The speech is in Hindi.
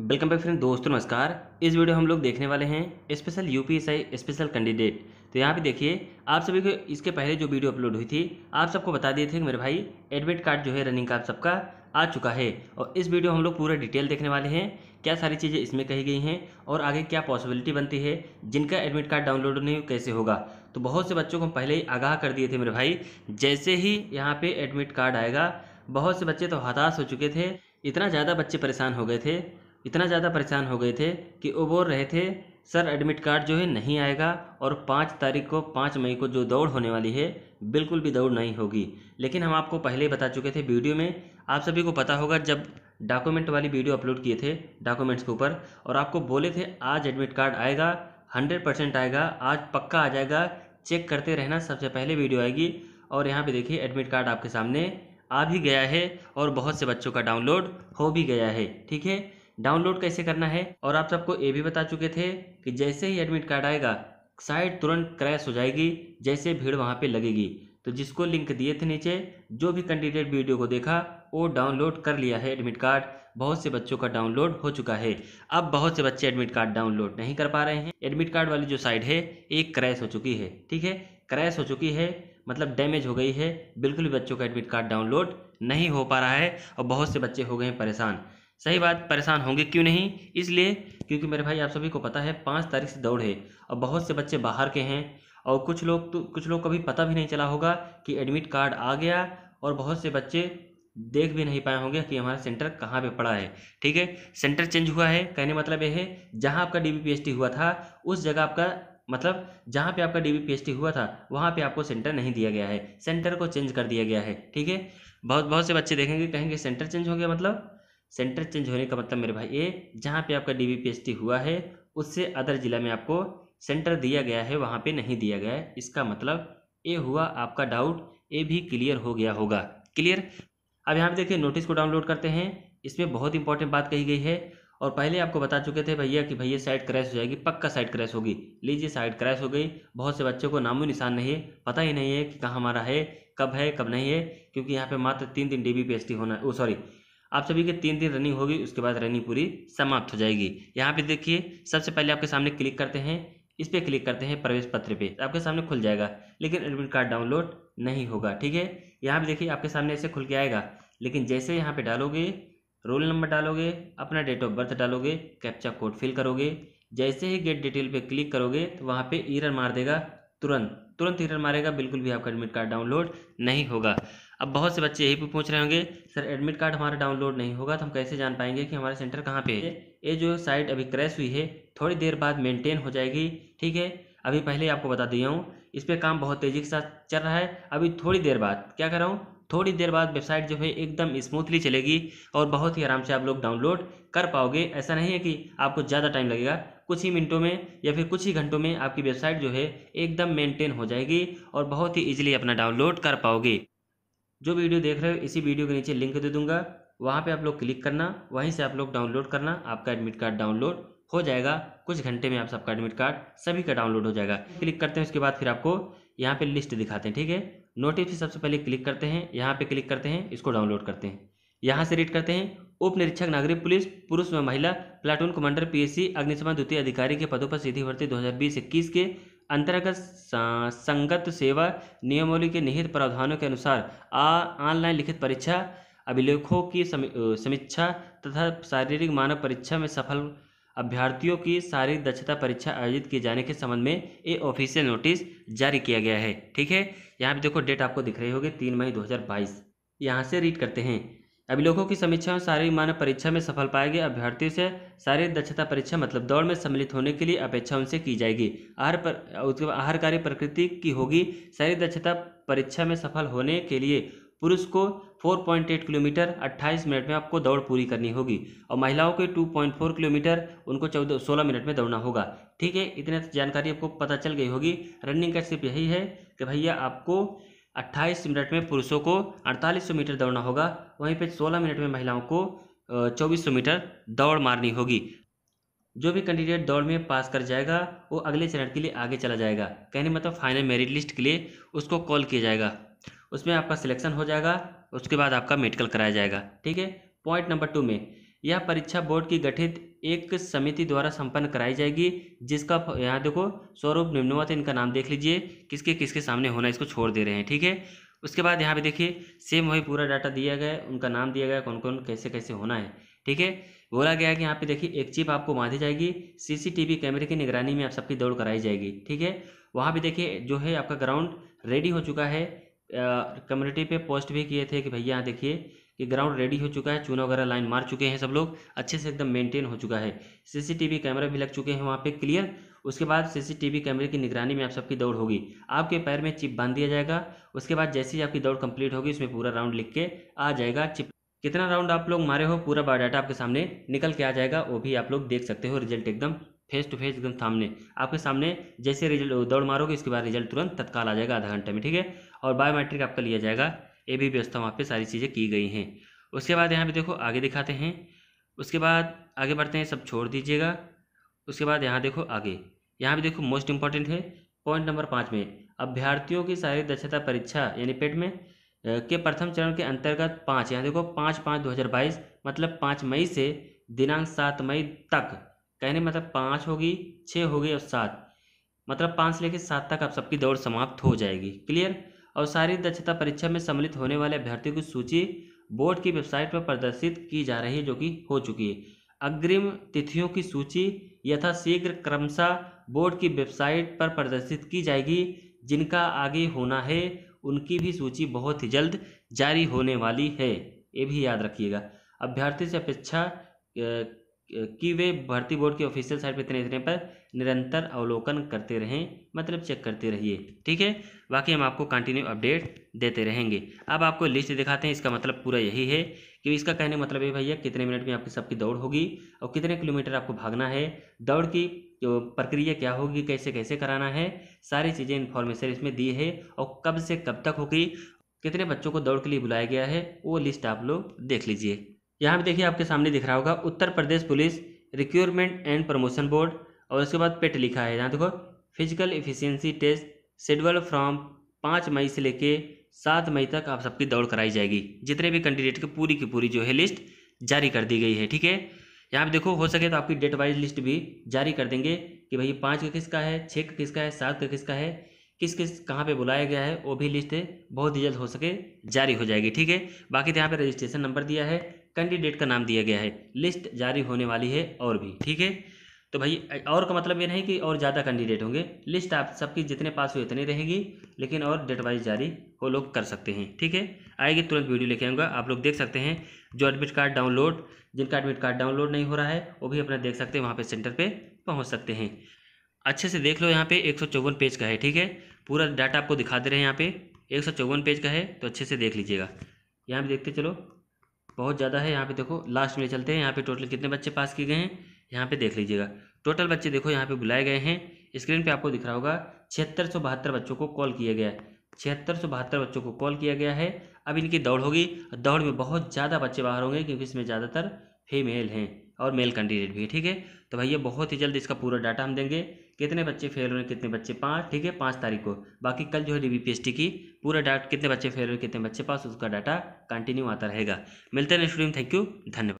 वेलकम बैक फ्रेंड दोस्तों नमस्कार इस वीडियो हम लोग देखने वाले हैं special U P S I special candidate तो यहाँ पे देखिए आप सभी को इसके पहले जो वीडियो अपलोड हुई थी आप सबको बता दिए थे कि मेरे भाई एडमिट कार्ड जो है रनिंग का सबका आ चुका है और इस वीडियो हम लोग पूरा डिटेल देखने वाले हैं क्या सारी चीज़ें इसमें कही गई हैं और आगे क्या पॉसिबिलिटी बनती है जिनका एडमिट कार्ड डाउनलोड नहीं कैसे होगा तो बहुत से बच्चों को हम पहले ही आगाह कर दिए थे मेरे भाई जैसे ही यहाँ पे एडमिट कार्ड आएगा बहुत से बच्चे तो हताश हो चुके थे इतना ज़्यादा बच्चे परेशान हो गए थे इतना ज़्यादा परेशान हो गए थे कि वो बोल रहे थे सर एडमिट कार्ड जो है नहीं आएगा और पाँच तारीख को पाँच मई को जो दौड़ होने वाली है बिल्कुल भी दौड़ नहीं होगी लेकिन हम आपको पहले ही बता चुके थे वीडियो में आप सभी को पता होगा जब डॉक्यूमेंट वाली वीडियो अपलोड किए थे डॉक्यूमेंट्स के ऊपर और आपको बोले थे आज एडमिट कार्ड आएगा हंड्रेड परसेंट आएगा आज पक्का आ जाएगा चेक करते रहना सबसे पहले वीडियो आएगी और यहाँ पर देखिए एडमिट कार्ड आपके सामने आ भी गया है और बहुत से बच्चों का डाउनलोड हो भी गया है ठीक है डाउनलोड कैसे करना है और आप सबको ये भी बता चुके थे कि जैसे ही एडमिट कार्ड आएगा साइट तुरंत क्रैश हो जाएगी जैसे भीड़ वहाँ पे लगेगी तो जिसको लिंक दिए थे नीचे जो भी कैंडिडेट वीडियो को देखा वो डाउनलोड कर लिया है एडमिट कार्ड बहुत से बच्चों का डाउनलोड हो चुका है अब बहुत से बच्चे एडमिट कार्ड डाउनलोड नहीं कर पा रहे हैं एडमिट कार्ड वाली जो साइट है एक क्रैश हो चुकी है ठीक है क्रैश हो चुकी है मतलब डैमेज हो गई है बिल्कुल भी बच्चों का एडमिट कार्ड डाउनलोड नहीं हो पा रहा है और बहुत से बच्चे हो गए हैं परेशान सही बात परेशान होंगे क्यों नहीं इसलिए क्योंकि मेरे भाई आप सभी को पता है पाँच तारीख से दौड़ है और बहुत से बच्चे बाहर के हैं और कुछ लोग तो कुछ लोग कभी पता भी नहीं चला होगा कि एडमिट कार्ड आ गया और बहुत से बच्चे देख भी नहीं पाए होंगे कि हमारा सेंटर कहाँ पे पड़ा है ठीक है सेंटर चेंज हुआ है कहने मतलब ये है जहाँ आपका डी हुआ था उस जगह आपका मतलब जहाँ पे आपका डी हुआ था वहाँ पे आपको सेंटर नहीं दिया गया है सेंटर को चेंज कर दिया गया है ठीक है बहुत बहुत से बच्चे देखेंगे कहेंगे सेंटर चेंज हो गया मतलब सेंटर चेंज होने का मतलब मेरे भाई ये जहाँ पे आपका डी हुआ है उससे अदर ज़िला में आपको सेंटर दिया गया है वहाँ पे नहीं दिया गया है इसका मतलब ये हुआ आपका डाउट ये भी क्लियर हो गया होगा क्लियर अब यहाँ पे देखिए नोटिस को डाउनलोड करते हैं इसमें बहुत इंपॉर्टेंट बात कही गई है और पहले आपको बता चुके थे भैया कि भैया साइट क्रैश हो जाएगी पक्का साइट क्रैश होगी लीजिए साइट क्रैश हो गई बहुत से बच्चों को नामो निशान नहीं है पता ही नहीं है कि कहाँ हमारा है कब है कब नहीं है क्योंकि यहाँ पे मात्र तीन दिन डी बी होना ओ सॉरी आप सभी के तीन दिन रनिंग होगी उसके बाद रनिंग पूरी समाप्त हो जाएगी यहाँ पे देखिए सबसे पहले आपके सामने क्लिक करते हैं इस पर क्लिक करते हैं प्रवेश पत्र पे तो आपके सामने खुल जाएगा लेकिन एडमिट कार्ड डाउनलोड नहीं होगा ठीक है यहाँ पे देखिए आपके सामने ऐसे खुल के आएगा लेकिन जैसे यहाँ पे डालोगे रोल नंबर डालोगे अपना डेट ऑफ बर्थ डालोगे कैप्चा कोड फिल करोगे जैसे ही गेट डिटेल पर क्लिक करोगे तो वहाँ पर ईरर मार देगा तुरंत तुरंत ईरर मारेगा बिल्कुल भी आपका एडमिट कार्ड डाउनलोड नहीं होगा अब बहुत से बच्चे यही पूछ रहे होंगे सर एडमिट कार्ड हमारा डाउनलोड नहीं होगा तो हम कैसे जान पाएंगे कि हमारा सेंटर कहाँ पे है ये जो साइट अभी क्रैश हुई है थोड़ी देर बाद मेंटेन हो जाएगी ठीक है अभी पहले आपको बता दिया हूँ इस पर काम बहुत तेज़ी के साथ चल रहा है अभी थोड़ी देर बाद क्या कर रहा हूँ थोड़ी देर बाद वेबसाइट जो है एकदम स्मूथली चलेगी और बहुत ही आराम से आप लोग डाउनलोड कर पाओगे ऐसा नहीं है कि आपको ज़्यादा टाइम लगेगा कुछ ही मिनटों में या फिर कुछ ही घंटों में आपकी वेबसाइट जो है एकदम मेंटेन हो जाएगी और बहुत ही ईजिली अपना डाउनलोड कर पाओगे जो वीडियो देख रहे हो इसी वीडियो के नीचे लिंक दे दूंगा वहाँ पे आप लोग क्लिक करना वहीं से आप लोग डाउनलोड करना आपका एडमिट कार्ड डाउनलोड हो जाएगा कुछ घंटे में आप सबका एडमिट कार्ड सभी का डाउनलोड हो जाएगा क्लिक करते हैं उसके बाद फिर आपको यहाँ पे लिस्ट दिखाते हैं ठीक है नोटिस सबसे पहले क्लिक करते हैं यहाँ पे क्लिक करते हैं इसको डाउनलोड करते हैं यहाँ से रीड करते हैं उप निरीक्षक नागरिक पुलिस पुरुष व महिला प्लाटून कमांडर पी सी अग्निशमन द्वितीय अधिकारी के पदों पर सीधी भर्ती दो हज़ार के अंतर्गत संगत सेवा नियमावली के निहित प्रावधानों के अनुसार ऑनलाइन लिखित परीक्षा अभिलेखों की समीक्षा तथा शारीरिक मानव परीक्षा में सफल अभ्यर्थियों की शारीरिक दक्षता परीक्षा आयोजित किए जाने के संबंध में ये ऑफिशियल नोटिस जारी किया गया है ठीक है यहाँ पे देखो डेट आपको दिख रही होगी तीन मई 2022 हज़ार यहाँ से रीड करते हैं अभिलेखों की समीक्षा और शारीरिक मानव परीक्षा में सफल पाए गए अभ्यर्थियों से शारीरिक दक्षता परीक्षा मतलब दौड़ में सम्मिलित होने के लिए अपेक्षा उनसे की जाएगी आहार पर उसके बाद आहारकारी प्रकृति की होगी शारीरिक दक्षता परीक्षा में सफल होने के लिए पुरुष को 4.8 किलोमीटर 28 मिनट में आपको दौड़ पूरी करनी होगी और महिलाओं के 2.4 किलोमीटर उनको चौदह सोलह मिनट में दौड़ना होगा ठीक है इतने जानकारी आपको पता चल गई होगी रनिंग का सिर्फ यही है कि भैया आपको अट्ठाईस मिनट में पुरुषों को अड़तालीस मीटर दौड़ना होगा वहीं पे सोलह मिनट में महिलाओं को चौबीस मीटर दौड़ मारनी होगी जो भी कैंडिडेट दौड़ में पास कर जाएगा वो अगले चरण के लिए आगे चला जाएगा कहने मतलब फाइनल मेरिट लिस्ट के लिए उसको कॉल किया जाएगा उसमें आपका सिलेक्शन हो जाएगा उसके बाद आपका मेडिकल कराया जाएगा ठीक है पॉइंट नंबर टू में यह परीक्षा बोर्ड की गठित एक समिति द्वारा संपन्न कराई जाएगी जिसका यहाँ देखो स्वरूप निम्नवत इनका नाम देख लीजिए किसके किसके सामने होना इसको छोड़ दे रहे हैं ठीक है उसके बाद यहाँ पे देखिए सेम वही पूरा डाटा दिया गया है उनका नाम दिया गया कौन कौन कैसे कैसे होना है ठीक है बोला गया कि यहाँ पे देखिए एक चिप आपको बांधी जाएगी सीसीटीवी कैमरे की निगरानी में आप सबकी दौड़ कराई जाएगी ठीक है वहाँ पर देखिए जो है आपका ग्राउंड रेडी हो चुका है कम्युनिटी पे पोस्ट भी किए थे कि भैया देखिए कि ग्राउंड रेडी हो चुका है चूना वगैरह लाइन मार चुके हैं सब लोग अच्छे से एकदम मेंटेन हो चुका है सीसीटीवी कैमरा भी लग चुके हैं वहाँ पे क्लियर उसके बाद सीसीटीवी कैमरे की निगरानी में आप सबकी दौड़ होगी आपके पैर में चिप बांध दिया जाएगा उसके बाद जैसे ही आपकी दौड़ कंप्लीट होगी उसमें पूरा राउंड लिख के आ जाएगा चिप कितना राउंड आप लोग मारे हो पूरा बायोडाटा आपके सामने निकल के आ जाएगा वो भी आप लोग देख सकते हो रिजल्ट एकदम फेस टू फेस एकदम सामने आपके सामने जैसे रिजल्ट दौड़ मारोगे इसके बाद रिजल्ट तुरंत तत्काल आ जाएगा आधा घंटे में ठीक है और बायोमेट्रिक आपका लिया जाएगा ये भी व्यवस्था वहाँ पर सारी चीज़ें की गई हैं उसके बाद यहाँ पर देखो आगे दिखाते हैं उसके बाद आगे बढ़ते हैं सब छोड़ दीजिएगा उसके बाद यहाँ देखो आगे यहाँ भी देखो मोस्ट इम्पॉर्टेंट है पॉइंट नंबर पाँच में अभ्यर्थियों की शारीरिक दक्षता परीक्षा यानी पेट में के प्रथम चरण के अंतर्गत पाँच यहाँ देखो पाँच पाँच दो हज़ार बाईस मतलब पाँच मई से दिनांक सात मई तक कहने मतलब पाँच होगी छः होगी और सात मतलब पाँच से लेकर सात तक आप सबकी दौड़ समाप्त हो जाएगी क्लियर और शारीरिक दक्षता परीक्षा में सम्मिलित होने वाले अभ्यर्थियों की सूची बोर्ड की वेबसाइट पर प्रदर्शित की जा रही है जो कि हो चुकी है अग्रिम तिथियों की सूची यथाशीघ्र क्रमशः बोर्ड की वेबसाइट पर प्रदर्शित की जाएगी जिनका आगे होना है उनकी भी सूची बहुत ही जल्द जारी होने वाली है ये भी याद रखिएगा अभ्यर्थी से अपेक्षा कि वे भर्ती बोर्ड की ऑफिशियल साइट पर इतने इतने पर निरंतर अवलोकन करते रहें मतलब चेक करते रहिए ठीक है बाकी हम आपको कंटिन्यू अपडेट देते रहेंगे अब आपको लिस्ट दिखाते हैं इसका मतलब पूरा यही है कि इसका कहने मतलब है भैया कितने मिनट में आपकी सबकी दौड़ होगी और कितने किलोमीटर आपको भागना है दौड़ की जो प्रक्रिया क्या होगी कैसे कैसे कराना है सारी चीज़ें इन्फॉर्मेशन इसमें दी है और कब से कब तक होगी कितने बच्चों को दौड़ के लिए बुलाया गया है वो लिस्ट आप लोग देख लीजिए यहाँ पर देखिए आपके सामने दिख रहा होगा Uttar Pradesh police recruitment and promotion board और उसके बाद पेट लिखा है यहाँ देखो physical efficiency test schedule from पाँच मई से लेके सात मई तक आप सबकी दौड़ कराई जाएगी जितने भी कैंडिडेट की पूरी की पूरी जो है लिस्ट जारी कर दी गई है ठीक है यहाँ पर देखो हो सके तो आपकी डेट वाइज लिस्ट भी जारी कर देंगे कि भाई पाँच का किसका है छः का किसका है सात का किसका है किस किस कहाँ पे बुलाया गया है वो भी लिस्ट बहुत ही जल्द हो सके जारी हो जाएगी ठीक है बाकी तो यहाँ पर रजिस्ट्रेशन नंबर दिया है कैंडिडेट का नाम दिया गया है लिस्ट जारी होने वाली है और भी ठीक है तो भाई और का मतलब ये नहीं कि और ज़्यादा कैंडिडेट होंगे लिस्ट आप सबकी जितने पास हुए उतनी रहेगी लेकिन और डेट वाइज जारी वो लोग कर सकते हैं ठीक है आएगी तुरंत वीडियो लेके आऊँगा आप लोग देख सकते हैं जो एडमिट कार्ड डाउनलोड जिनका एडमिट कार्ड डाउनलोड नहीं हो रहा है वो भी अपना देख सकते हैं वहाँ पर सेंटर पर पहुँच सकते हैं अच्छे से देख लो यहाँ पे एक पेज का है ठीक है पूरा डाटा आपको दिखा दे रहे हैं यहाँ पे एक पेज का है तो अच्छे से देख लीजिएगा यहाँ पे देखते चलो बहुत ज़्यादा है यहाँ पे देखो लास्ट में चलते हैं यहाँ पे टोटल कितने बच्चे पास किए गए हैं यहाँ पे देख लीजिएगा टोटल बच्चे देखो यहाँ पे बुलाए गए हैं स्क्रीन पे आपको दिख रहा होगा छिहत्तर सौ बहत्तर बच्चों को कॉल किया गया है छिहत्तर सौ बहत्तर बच्चों को कॉल किया गया है अब इनकी दौड़ होगी दौड़ में बहुत ज़्यादा बच्चे बाहर होंगे क्योंकि इसमें ज़्यादातर फीमेल हैं और मेल कैंडिडेट भी ठीक है तो भैया बहुत ही जल्द इसका पूरा डाटा हम देंगे कितने बच्चे फेल हुए कितने बच्चे पाँच ठीक है पाँच तारीख को बाकी कल जो है डी की पूरा डाटा कितने बच्चे फेल हुए कितने बच्चे पास उसका डाटा कंटिन्यू आता रहेगा मिलते हैं स्टूडेंट थैंक यू धन्यवाद